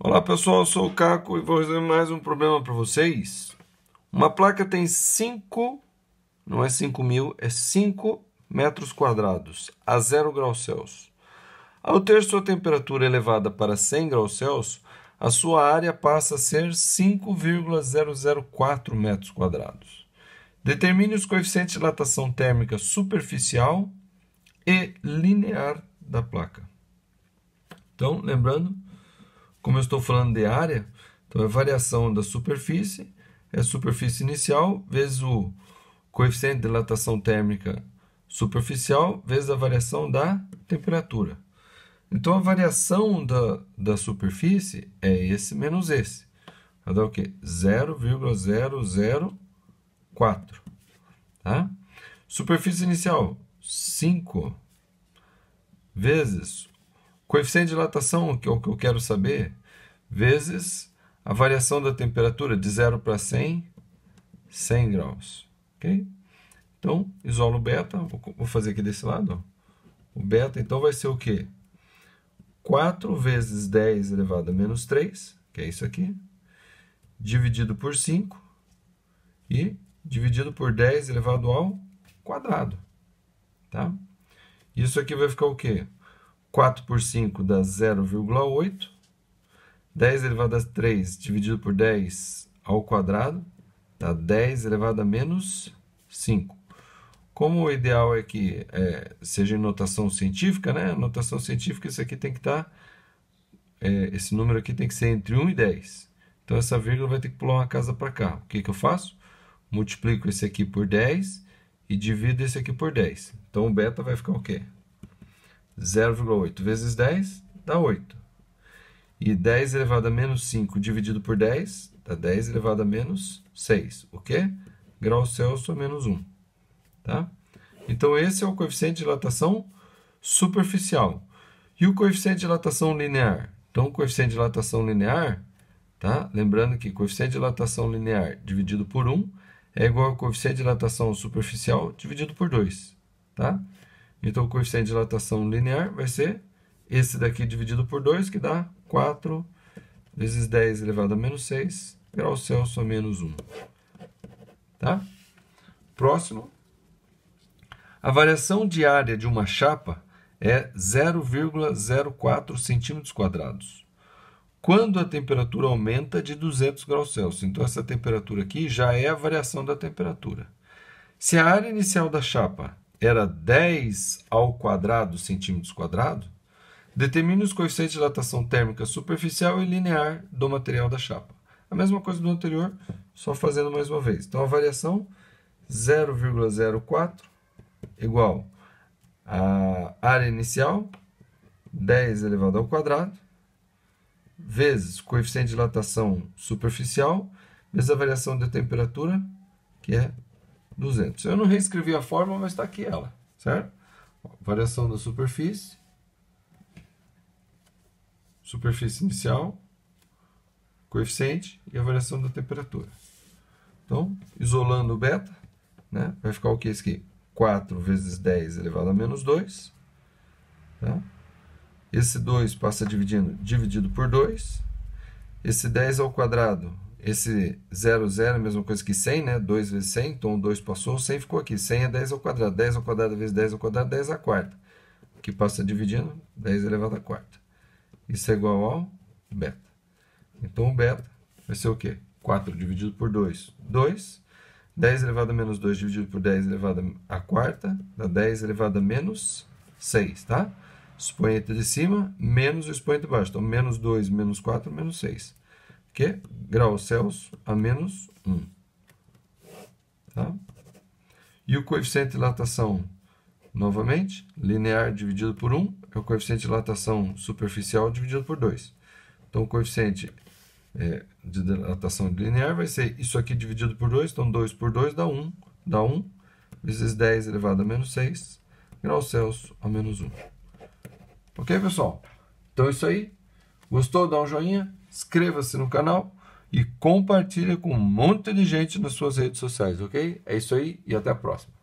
Olá pessoal, eu sou o Caco e vou resolver mais um problema para vocês. Uma placa tem 5, não é 5 mil, é 5 metros quadrados a 0 graus Celsius. Ao ter sua temperatura elevada para 100 graus Celsius, a sua área passa a ser 5,004 metros quadrados. Determine os coeficientes de dilatação térmica superficial e linear da placa. Então, lembrando, como eu estou falando de área, então é variação da superfície, é a superfície inicial vezes o coeficiente de dilatação térmica superficial vezes a variação da temperatura. Então a variação da, da superfície é esse menos esse. Vai dar o quê? 0,004. Tá? Superfície inicial, 5 vezes Coeficiente de dilatação, que é o que eu quero saber, vezes a variação da temperatura de 0 para 100, 100 graus. Ok? Então, isolo o beta, vou fazer aqui desse lado. Ó. O beta, então, vai ser o quê? 4 vezes 10 elevado a menos 3, que é isso aqui, dividido por 5 e dividido por 10 elevado ao quadrado. Tá? Isso aqui vai ficar o quê? 4 por 5 dá 0,8. 10 elevado a 3 dividido por 10 ao quadrado dá 10 elevado a menos 5. Como o ideal é que é, seja em notação científica, né? Notação científica, isso aqui tem que estar. Tá, é, esse número aqui tem que ser entre 1 e 10. Então essa vírgula vai ter que pular uma casa para cá. O que, que eu faço? Multiplico esse aqui por 10 e divido esse aqui por 10. Então o beta vai ficar o quê? 0,8 vezes 10 dá 8. E 10 elevado a menos 5 dividido por 10 dá 10 elevado a menos 6. O quê? Grau Celsius menos 1. Tá? Então, esse é o coeficiente de dilatação superficial. E o coeficiente de dilatação linear? Então, o coeficiente de dilatação linear, tá? lembrando que coeficiente de dilatação linear dividido por 1 é igual ao coeficiente de dilatação superficial dividido por 2. Tá? Então, o coeficiente de dilatação linear vai ser esse daqui dividido por 2, que dá 4 vezes 10 elevado a menos 6 graus Celsius a menos 1. Tá? Próximo. A variação diária de uma chapa é 0,04 centímetros quadrados. Quando a temperatura aumenta de 200 graus Celsius, então essa temperatura aqui já é a variação da temperatura. Se a área inicial da chapa era 10 ao quadrado centímetros quadrado, determine os coeficientes de dilatação térmica superficial e linear do material da chapa. A mesma coisa do anterior, só fazendo mais uma vez. Então, a variação 0,04 igual a área inicial, 10 elevado ao quadrado, vezes coeficiente de dilatação superficial, vezes a variação da temperatura, que é 200. Eu não reescrevi a fórmula, mas está aqui ela, certo? variação da superfície, superfície inicial, coeficiente e a variação da temperatura. Então, isolando o beta, né, vai ficar o que isso aqui? 4 vezes 10 elevado a menos 2. Tá? Esse 2 passa dividindo, dividido por 2. Esse 10 ao quadrado esse 00 é a mesma coisa que 100, né? 2 vezes 100, então 2 passou, 100 ficou aqui. 100 é 10 ao quadrado, 10 ao quadrado vezes 10 ao quadrado, 10 à quarta. Que passa dividindo, 10 elevado à quarta. Isso é igual ao beta. Então o beta vai ser o quê? 4 dividido por 2, 2. 10 elevado a menos 2 dividido por 10 elevado a quarta, dá 10 elevado a menos 6, tá? Expoente de cima, menos o expoente de baixo. Então, menos 2, menos 4, menos 6 que? Graus Celsius a menos 1. Tá? E o coeficiente de latação, novamente, linear dividido por 1 é o coeficiente de latação superficial dividido por 2. Então, o coeficiente é, de dilatação linear vai ser isso aqui dividido por 2, então 2 por 2 dá 1, dá 1, vezes 10 elevado a menos 6, graus Celsius a menos 1. Ok, pessoal? Então, isso aí. Gostou? Dá um joinha, inscreva-se no canal e compartilha com um monte de gente nas suas redes sociais, ok? É isso aí e até a próxima.